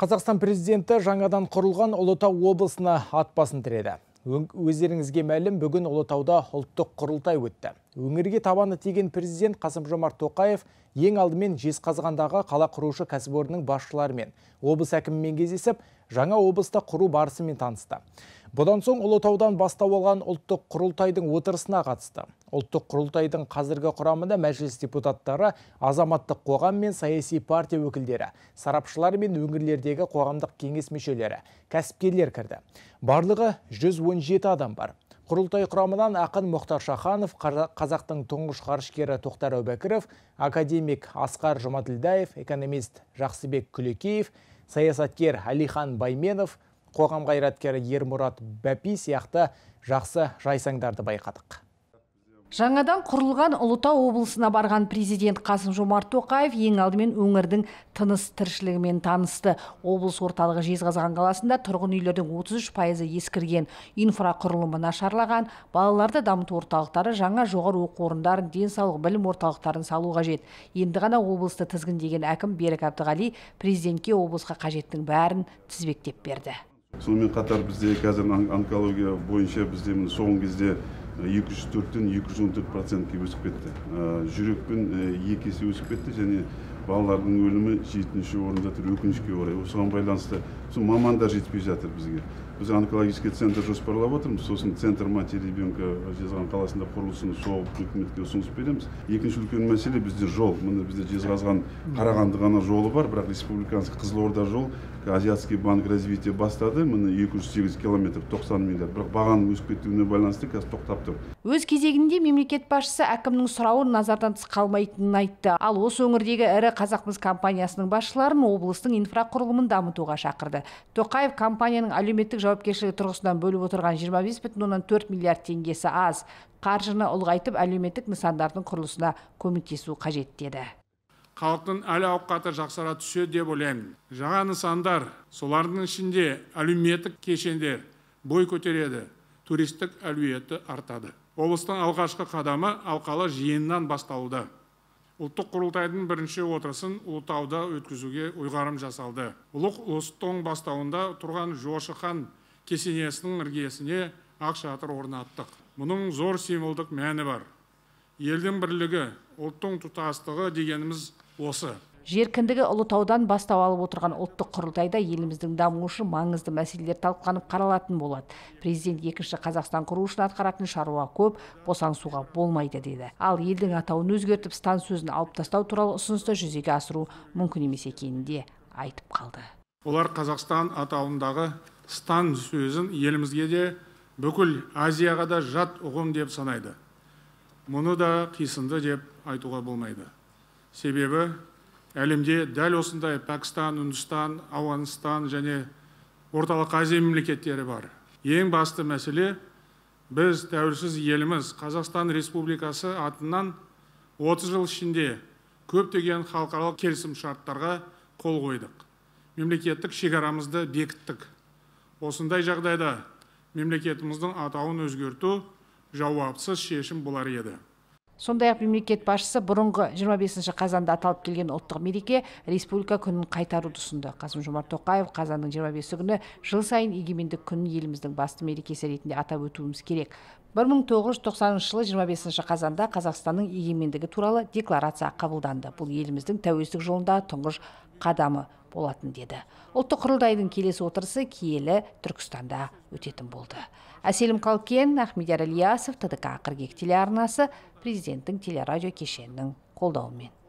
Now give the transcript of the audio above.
Қазақстан президенті жаңадан құрылған Ұлытау облысына атпасын тіреді. Өздеріңізге мәлім бүгін Ұлытауда ұлттық құрылтай өтті. Өңірге табаны теген президент Қасым Жомарт Тоқаев ең алдымен қазғандағы қала құрушы кәсіпорынның басшыларымен облыс әкімімен кездесіп жаңа облыста құру барысымен танысты бұдан соң ұлытаудан бастау алған ұлттық құрылтайдың отырысына қатысты ұлттық құрылтайдың қазіргі құрамында мәжіліс депутаттары азаматтық қоғам мен саяси партия өкілдері сарапшылар мен өңірлердегі қоғамдық кеңес мүшелері кәсіпкерлер кірді барлығы 117 адам бар құрылтай құрамынан ақын мұхтар шаханов қазақтың тұңғыш ғарышкері тоқтар әубәкіров академик асқар жұмаділдаев экономист жақсыбек күлекеев саясаткер әлихан байменов қоғам қайраткері ермұрат бәпи сияқты жақсы жайсаңдарды байқадық жаңадан құрылған ұлытау облысына барған президент қасым жомарт тоқаев ең алдымен өңірдің тыныс тіршілігімен танысты облыс орталығы жезқазған қаласында тұрғын үйлердің 33 пайызы ескірген инфрақұрылымы нашарлаған балаларды дамыту орталықтары жаңа жоғары оқу орындарын денсаулық білім орталықтарын салу қажет енді ғана облысты тізгіндеген әкім берік әбдіғали президентке облысқа қажеттің бәрін тізбектеп берді сонымен қатар бізде қазір онкология бойынша бізде соңғы кезде екі жүз төрттен екі жүз он төрт процентке өсіп кетті жүрекпен e, екі есе өсіп кетті және балалардың өлімі жетінші орында тұр өкінішке орай осыған байланысты сол мамандар жетпей жатыр бізге біз онкологический центр жоспарлап отырмыз сосын центр матери ребенка жезқазған қаласында құрылысын соғып үкіметке ұсыныс береміз екінші үлкен мәселе бізде жол міне бізде жезқазған қарағанды ғана жолы бар бірақ республиканский қызылорда жол азиатский банк развития бастады міне екі жүз сегіз километр тоқсан миллиард бірақ бағаның өсіп кетуіне байланысты қазір тоқтап тұр өз кезегінде мемлекет басшысы әкімнің сұрауы назардан тыс қалмайтынын айтты ал осы өңірдегі ірі қазақмыс компаниясының басшыларын облыстың инфрақұрылымын дамытуға шақырды тоқаев компанияның әлеуметтік жауапкершілігі тұрғысынан бөліп отырған жиырма бес бүтін оннан төрт миллиард теңгесі аз қаржыны ұлғайтып әлеуметтік нысандардың құрылысына көмектесу қажет деді халықтың әл ауқаты жақсара түседі деп ойлаймын жаңа нысандар солардың ішінде әлеуметтік кешендер бой көтереді туристік әлеуеті артады облыстың алғашқы қадамы алқалы жиыннан басталды ұлттық құрылтайдың бірінші отырысын ұлытауда өткізуге ұйғарым жасалды ұлық ұлыстың бастауында тұрған жошы хан кесенесінің іргесіне ақ шатыр орнаттық мұның зор символдық мәні бар елдің бірлігі ұлттың тұтастығы дегеніміз осы жеркіндігі ұлытаудан бастау алып отырған ұлттық құрылтайда еліміздің дамуы үшін маңызды мәселелер талқыланып қаралатын болады президент екінші қазақстан құру үшін атқаратын шаруа көп босаңсуға болмайды деді ал елдің атауын өзгертіп стан сөзін алып тастау туралы ұсынысты жүзеге асыру мүмкін емес екенін де айтып қалды олар қазақстан атауындағы стан сөзін елімізге де бүкіл азияға да жат ұғым деп санайды мұны да қисынды деп айтуға болмайды себебі әлемде дәл осындай пәкістан үндістан ауғанстан және орталық азия мемлекеттері бар ең басты мәселе біз тәуелсіз еліміз қазақстан республикасы атынан 30 жыл ішінде көптеген халықаралық шарттарға қол қойдық мемлекеттік шекарамызды бекіттік осындай жағдайда мемлекетіміздің атауын өзгерту жауапсыз шешім болар еді сондай ақ мемлекет басшысы бұрынғы 25 қазанда аталып келген ұлттық мереке республика күнін қайтаруды ұсынды қасым жомарт тоқаев қазанның 25 күні жыл сайын егемендік күнін еліміздің басты мерекесі ретінде атап өтуіміз керек 1990 жылы 25 қазанда қазақстанның егемендігі туралы декларация қабылданды бұл еліміздің тәуелсіздік жолындағы тұңғыш қадамы болатын деді ұлттық құрылтайдың келесі отырысы киелі түркістанда өтетін болды әселім қалкен ахмедияр ілиясов тдк қыркүйек телеарнасы президенттің телерадио кешенінің қолдауымен